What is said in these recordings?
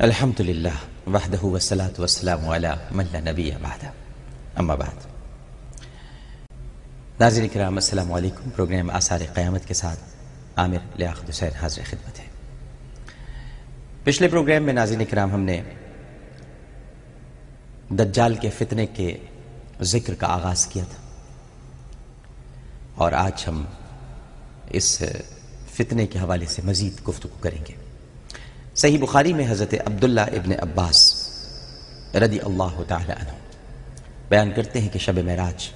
अल्हम्दुलिल्लाह वहदहु वसलात वसलाम नबी अबादा अम्मा बाद नाजिल कराम असलकुम प्रोग्राम आसार क़्यामत के साथ आमिर लियात हुसैन हाजिर खिदमत है पिछले प्रोग्राम में नाजिल कराम हमने दज्जाल के फितने के ज़िक्र का आगाज़ किया था और आज हम इस फितने के हवाले से मज़ीद गुफ्तु करेंगे सही बुखारी में हज़रत अब्दुल्ला इबन अब्बास रदी अल्लाह तह बयान करते हैं कि शब महराज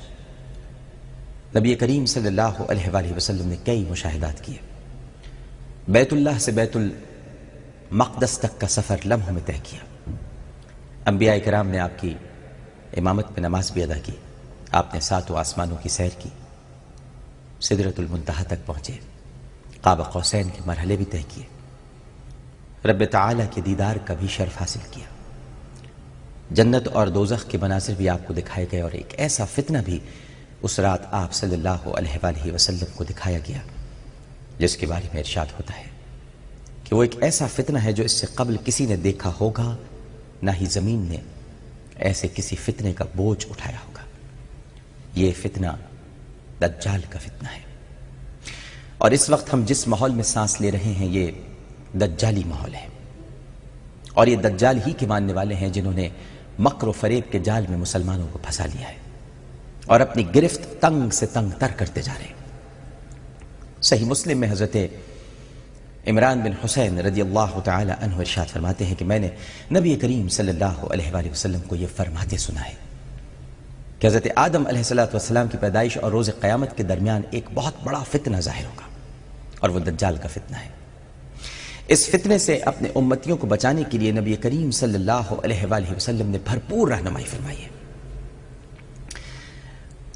नबी करीम सल्लल्लाहु अलैहि वसल्लम ने कई मुशाहदात किए बैतुल्लाह से बैतुल मकदस तक का सफ़र लम्हों में तय किया अम्बिया कराम ने आपकी इमामत में नमाज भी अदा की आपने सातों आसमानों की सैर की सिदरतुलमतहा तक पहुँचे काबा कौसैन के मरहले भी तय किए रब ताली के दीदार का भी शर्फ हासिल किया जन्नत और दोजख के मनाजिर भी आपको दिखाए गए और एक ऐसा फितना भी उस रात आप सल्लल्लाहु अलैहि वसल्लम को दिखाया गया जिसके बारे में इरशाद होता है कि वो एक ऐसा फितना है जो इससे कबल किसी ने देखा होगा ना ही ज़मीन ने ऐसे किसी फितने का बोझ उठाया होगा ये फितना दज्जाल का फितना है और इस वक्त हम जिस माहौल में सांस ले रहे हैं ये दज्जाली माहौल है और ये दज्जाल ही के मानने वाले हैं जिन्होंने मकर फरेब के जाल में मुसलमानों को फंसा लिया है और अपनी गिरफ्त तंग से तंग तर करते जा रहे हैं सही मुस्लिम में हजरत इमरान बिन हुसैन रजी अल्लाह तह फरमाते हैं कि मैंने नबी करीम सल्लल्लाहु वसलम को यह फरमाते सुना है कि हज़रत आदम सलाम की पैदाइश और रोज़ क़्यामत के दरमियान एक बहुत बड़ा फितना ज़ाहिर होगा और वह दज्जाल का फितना है इस फितने से अपने उम्मतियों को बचाने के लिए नबी करीम सल्लल्लाहु अलैहि वसल्लम ने भरपूर रहनुमाई फरमाई है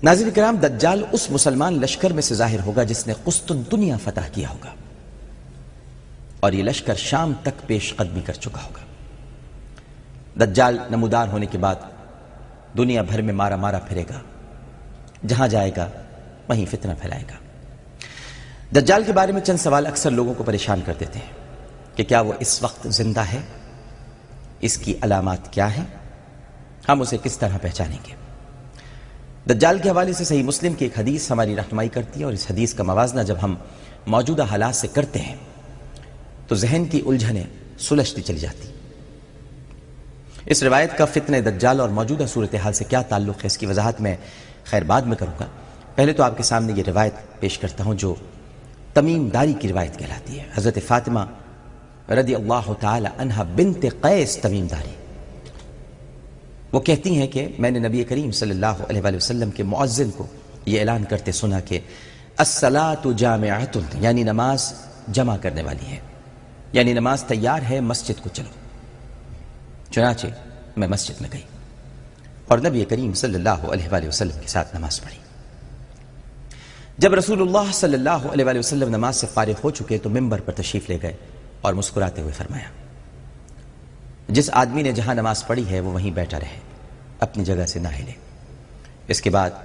नाजिर कराम दज्जाल उस मुसलमान लश्कर में से जाहिर होगा जिसने कुस्तुन दुनिया फतह किया होगा और यह लश्कर शाम तक पेश कदमी कर चुका होगा दज्जाल नमोदार होने के बाद दुनिया भर में मारा मारा फिरेगा जहां जाएगा वहीं फितना फैलाएगा दज्जाल के बारे में चंद सवाल अक्सर लोगों को परेशान कर देते हैं कि क्या वो इस वक्त जिंदा है इसकी अलामत क्या है हम उसे किस तरह पहचानेंगे दज्जाल के हवाले से सही मुस्लिम की एक हदीस हमारी रहनुमाई करती है और इस हदीस का मवाजना जब हम मौजूदा हालात से करते हैं तो जहन की उलझने सुलझती चली जाती इस रिवायत का फितने दज्जाल और मौजूदा सूरत हाल से क्या ताल्लुक़ है इसकी वजाहत मैं खैर बाद में करूँगा पहले तो आपके सामने ये रिवायत पेश करता हूँ जो तमीमदारी की रिवायत कहलाती है हज़रत फ़ातिमा रदी अल्लाह तहा बिनत कैस तमीम दारी वो कहती हैं कि मैंने नबी करीम सल्लाम के मुअज्जिन को ये ऐलान करते सुना कि असला तो जामतुल यानी नमाज जमा करने वाली है यानी नमाज तैयार है मस्जिद को चलो चुनाचे मैं मस्जिद में गई और नबी करीम सल्लल्लाहु के साथ नमाज पढ़ी जब रसूल सल्ला नमाज से फारिग हो चुके तो मंबर पर तशरीफ ले गए और मुस्कुराते हुए फरमाया जिस आदमी ने जहां नमाज पढ़ी है वो वहीं बैठा रहे अपनी जगह से ना हिले इसके बाद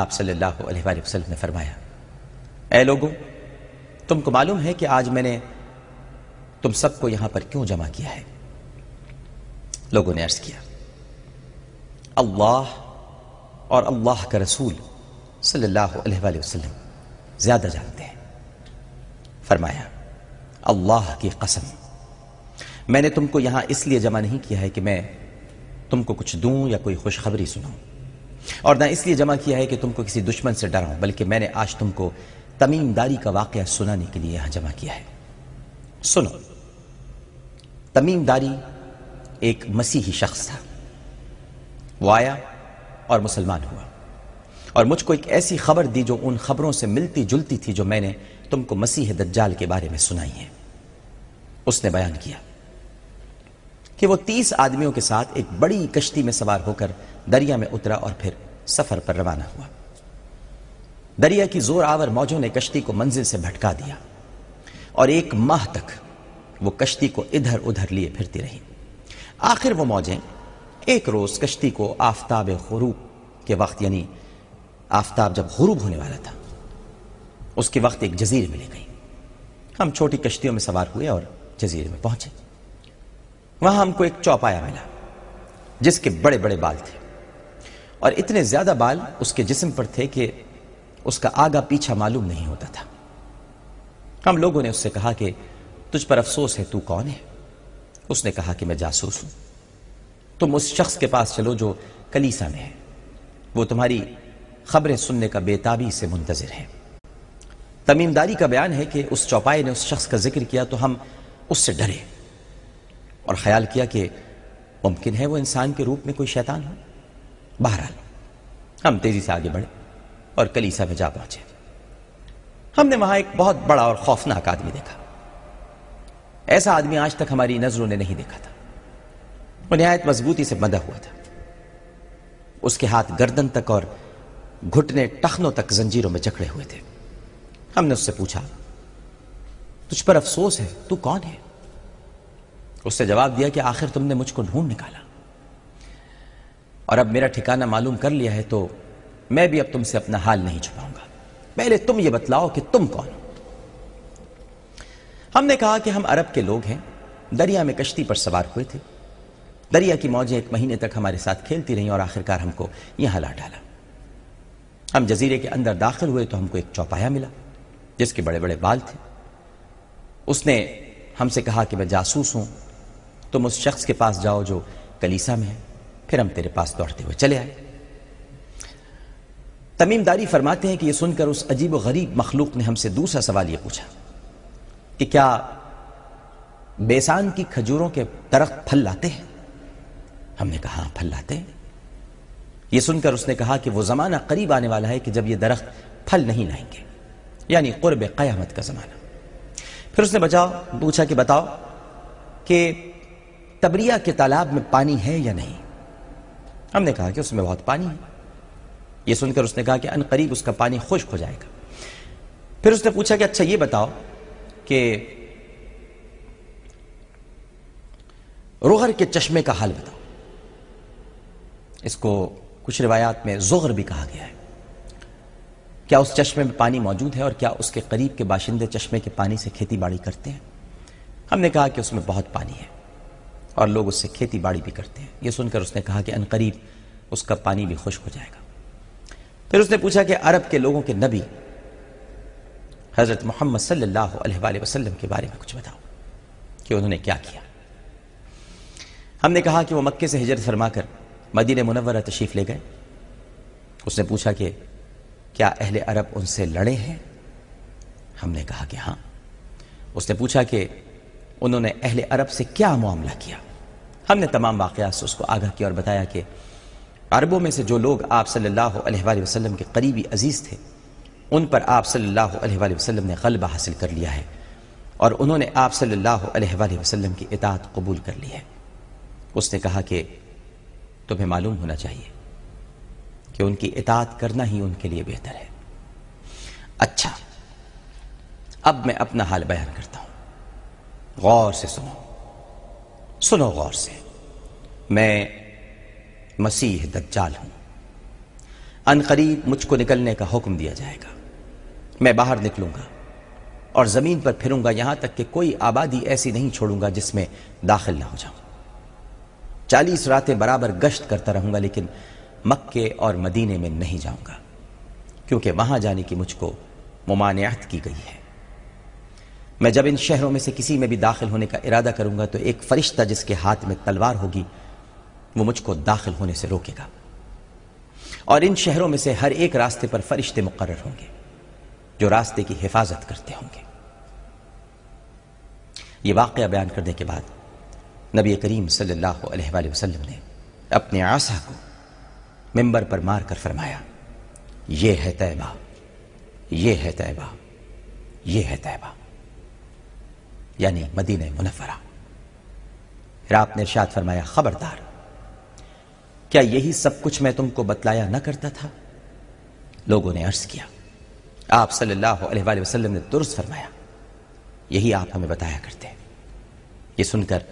आप सल्लल्लाहु अलैहि वसल्लम ने फरमाया ए लोगों तुमको मालूम है कि आज मैंने तुम सबको यहां पर क्यों जमा किया है लोगों ने अर्ज किया अल्लाह और अल्लाह का रसूल सल्लल्लाहु अलैहि वसल्लम ज़्यादा जानते हैं फरमाया अल्लाह की कसम मैंने तुमको यहां इसलिए जमा नहीं किया है कि मैं तुमको कुछ दूं या कोई खुशखबरी सुनाऊं और ना इसलिए जमा किया है कि तुमको किसी दुश्मन से डराऊं बल्कि मैंने आज तुमको तमीमदारी का वाक्य सुनाने के लिए यहां जमा किया है सुनो तमीमदारी एक मसीही शख्स था वो आया और मुसलमान हुआ और मुझको एक ऐसी खबर दी जो उन खबरों से मिलती जुलती थी जो मैंने तुमको मसीह दज्जाल के बारे में सुनाई है उसने बयान किया कि वो तीस आदमियों के साथ एक बड़ी कश्ती में सवार होकर दरिया में उतरा और फिर सफर पर रवाना हुआ दरिया की जोर आवर मौजों ने कश्ती को मंजिल से भटका दिया और एक माह तक वो कश्ती को इधर उधर लिए फिरती रही आखिर वो मौजें एक रोज कश्ती को आफ्ताब गुरूब के वक्त यानी आफ्ताब जब गुरूब होने वाला था उसके वक्त एक जजीर मिली गई हम छोटी कश्तियों में सवार हुए और जजीरे में पहुंचे वहां हमको एक चौपाया मिला जिसके बड़े बड़े बाल थे और इतने ज्यादा बाल उसके जिस्म पर थे कि उसका आगा पीछा मालूम नहीं होता था हम लोगों ने उससे कहा कि तुझ पर अफसोस है तू कौन है उसने कहा कि मैं जासूस हूं तुम उस शख्स के पास चलो जो कलीसा में है वो तुम्हारी खबरें सुनने का बेताबी से मुंतजर है तमीमदारी का बयान है कि उस चौपाए ने उस शख्स का जिक्र किया तो हम उससे डरे और ख्याल किया कि मुमकिन है वो इंसान के रूप में कोई शैतान हो बहरहाल हम तेजी से आगे बढ़े और कलीसा में जा पहुंचे हमने वहां एक बहुत बड़ा और खौफनाक आदमी देखा ऐसा आदमी आज तक हमारी नजरों ने नहीं देखा था वो नहायत मजबूती से बंधा हुआ था उसके हाथ गर्दन तक और घुटने टखनों तक जंजीरों में जकड़े हुए थे हमने उससे पूछा तुझ पर अफसोस है तू कौन है उसने जवाब दिया कि आखिर तुमने मुझको ढूंढ निकाला और अब मेरा ठिकाना मालूम कर लिया है तो मैं भी अब तुमसे अपना हाल नहीं छुपाऊंगा पहले तुम ये बतलाओ कि तुम कौन हो हमने कहा कि हम अरब के लोग हैं दरिया में कश्ती पर सवार हुए थे दरिया की मौजें एक महीने तक हमारे साथ खेलती रहीं और आखिरकार हमको यहां ला डाला हम जजीरे के अंदर दाखिल हुए तो हमको एक चौपाया मिला जिसके बड़े बड़े बाल थे उसने हमसे कहा कि मैं जासूस हूं तुम उस शख्स के पास जाओ जो कलीसा में है फिर हम तेरे पास दौड़ते हुए चले आए तमीमदारी फरमाते हैं कि यह सुनकर उस अजीब गरीब मखलूक ने हमसे दूसरा सवाल यह पूछा कि क्या बेसान की खजूरों के दरख्त फल लाते हैं हमने कहा हाँ फल लाते हैं यह सुनकर उसने कहा कि वो ज़माना करीब आने वाला है कि जब ये दरख्त फल नहीं लाएंगे यानी कुर्ब क़यामत का ज़माना फिर उसने बचाओ पूछा कि बताओ कि तबरिया के तालाब में पानी है या नहीं हमने कहा कि उसमें बहुत पानी है यह सुनकर उसने कहा कि अनकरीब उसका पानी खुश्क हो जाएगा फिर उसने पूछा कि अच्छा ये बताओ कि रोहर के चश्मे का हाल बताओ इसको कुछ रिवायात में जोहर भी कहा गया है क्या उस चश्मे में पानी मौजूद है और क्या उसके करीब के बाशिंदे चश्मे के पानी से खेती बाड़ी करते हैं हमने कहा कि उसमें बहुत पानी है और लोग उससे खेती बाड़ी भी करते हैं ये सुनकर उसने कहा कि अनकरीब उसका पानी भी खुश हो जाएगा फिर उसने पूछा कि अरब के लोगों के नबी हज़रत मोहम्मद सल्ला वसलम के बारे में कुछ बताओ कि उन्होंने क्या किया हमने कहा कि वो मक्के से हिजरत फरमा कर मदीन मुनवरा तशीफ ले गए उसने पूछा कि क्या अहले अरब उनसे लड़े हैं हमने कहा कि हाँ उसने पूछा कि उन्होंने अहले अरब से क्या मामला किया हमने तमाम वाक़ात से उसको आगाह किया और बताया कि अरबों में से जो लोग आप सल्लल्लाहु अलैहि वसल्लम के करीबी अजीज़ थे उन पर आप सल्लल्लाहु अलैहि वसल्लम ने गलबा हासिल कर लिया है और उन्होंने आप सल्लल्लाहु अलैहि वसल्लम की इतात कबूल कर ली है उसने कहा कि तुम्हें मालूम होना चाहिए कि उनकी इतात करना ही उनके लिए बेहतर है अच्छा अब मैं अपना हाल बयान करता हूं गौर से सुनो सुनो गौर से मैं मसीह दज्जाल हूं अनकरीब मुझको निकलने का हुक्म दिया जाएगा मैं बाहर निकलूंगा और ज़मीन पर फिरूंगा यहां तक कि कोई आबादी ऐसी नहीं छोड़ूंगा जिसमें दाखिल ना हो जाऊं चालीस रातें बराबर गश्त करता रहूंगा लेकिन मक्के और मदीने में नहीं जाऊंगा क्योंकि वहां जाने की मुझको ममानियत की गई है मैं जब इन शहरों में से किसी में भी दाखिल होने का इरादा करूंगा तो एक फरिश्ता जिसके हाथ में तलवार होगी वो मुझको दाखिल होने से रोकेगा और इन शहरों में से हर एक रास्ते पर फरिश्ते मुकर होंगे जो रास्ते की हिफाजत करते होंगे ये वाक्य बयान करने के बाद नबी करीम सल्लल्लाहु अलैहि वसल्लम ने अपने आशा को मेंबर पर मार कर फरमाया ये है तैबा ये है तैबा ये है तैबा यानी मदीन मुनफरा फिर आपने शाद फरमाया खबरदार क्या यही सब कुछ मैं तुमको बतलाया ना करता था लोगों ने अर्ज किया आप सल्लल्लाहु अलैहि वसल्लम ने दुरुस्त फरमाया यही आप हमें बताया करते ये सुनकर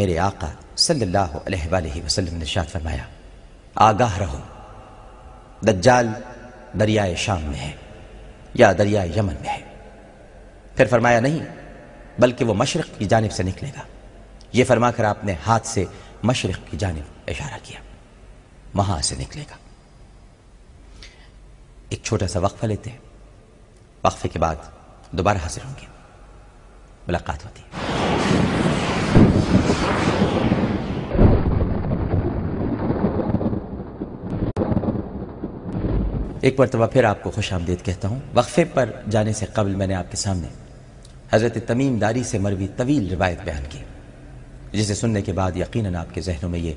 मेरे आका सल्लल्लाहु अलैहि वसल्लम ने शाद फरमाया आगाह रहो दज्जाल दरियाए शाम में है या दरियाए यमन में है फिर फरमाया नहीं बल्कि वो मशरक़ की जानब से निकलेगा ये फरमाकर आपने हाथ से मशरक़ की जानब इशारा किया वहाँ से निकलेगा एक छोटा सा वक्फा लेते हैं वक्फे के बाद दोबारा हाजिर होंगे मुलाकात होती है एक मरतबा फिर आपको खुश आमदेद कहता हूँ वक्फे पर जाने से कबल मैंने आपके सामने हज़रत तमीम दारी से मरवी तवील रिवायत बयान की जिसे सुनने के बाद यकीन आपके जहनों में ये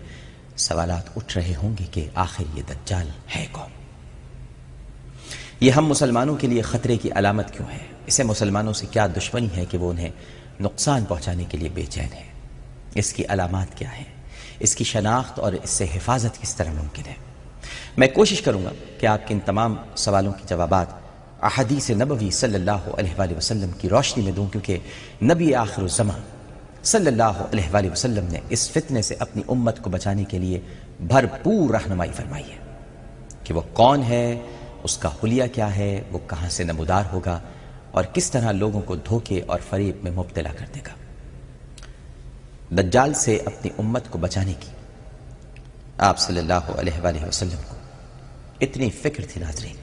सवाल उठ रहे होंगे कि आखिर ये दज्जाल है कौन ये हम मुसलमानों के लिए ख़तरे की अलामत क्यों है इसे मुसलमानों से क्या दुश्मनी है कि वो उन्हें नुकसान पहुँचाने के लिए बेचैन है इसकी अलामत क्या है इसकी शनाख्त और इससे हिफाजत किस तरह मुमकिन है मैं कोशिश करूँगा कि आपके इन तमाम सवालों के जवाब अहदीस नबवी सल्ला वसलम की रोशनी में दूँ क्योंकि नबी आखिर ज़मा सल्ला वसलम ने इस फितने से अपनी उम्मत को बचाने के लिए भरपूर रहनुमाई फरमाई है कि वह कौन है उसका हलिया क्या है वो कहाँ से नमोदार होगा और किस तरह लोगों को धोखे और फरीब में मुबतला कर देगा दज्जाल से अपनी उम्मत को बचाने की आप सल्लल्लाहु अलैहि वसल्लम को इतनी फिक्र थी नाजरीन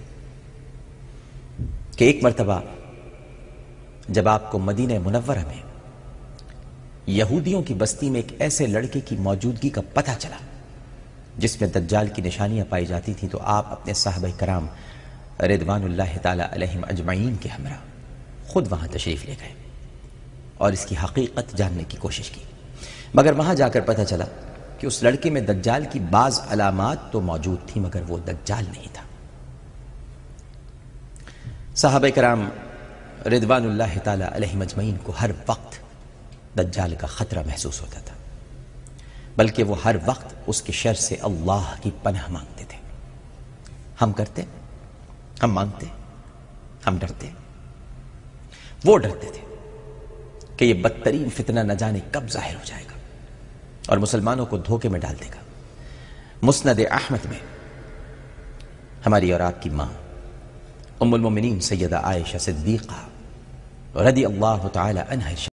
कि एक मरतबा जब आपको मदीन मुनवरा में यहूदियों की बस्ती में एक ऐसे लड़के की मौजूदगी का पता चला जिसमें दज्जाल की निशानियां पाई जाती थी तो आप अपने साहब कराम रिदवान तम अजमाइन के हमरा खुद वहां तशरीफ़ ले गए और इसकी हकीकत जानने की कोशिश की मगर वहां जाकर पता चला कि उस लड़के में दज्जाल की बाज अलामत तो मौजूद थी मगर वो दज्जाल नहीं था साहब कराम रिदवान को हर वक्त दज्जाल का ख़तरा महसूस होता था बल्कि वो हर वक्त उसके शर से अल्लाह की पनाह मांगते थे हम करते हम मांगते हम डरते वो डरते थे कि ये बदतरीन फितना न जाने कब जाहिर हो जाएगा और मुसलमानों को धोखे में डाल देगा मुस्ंद अहमद में हमारी और आपकी माँ उम्मिन सैदा आयशा सिद्दीक रदी अल्लाह तला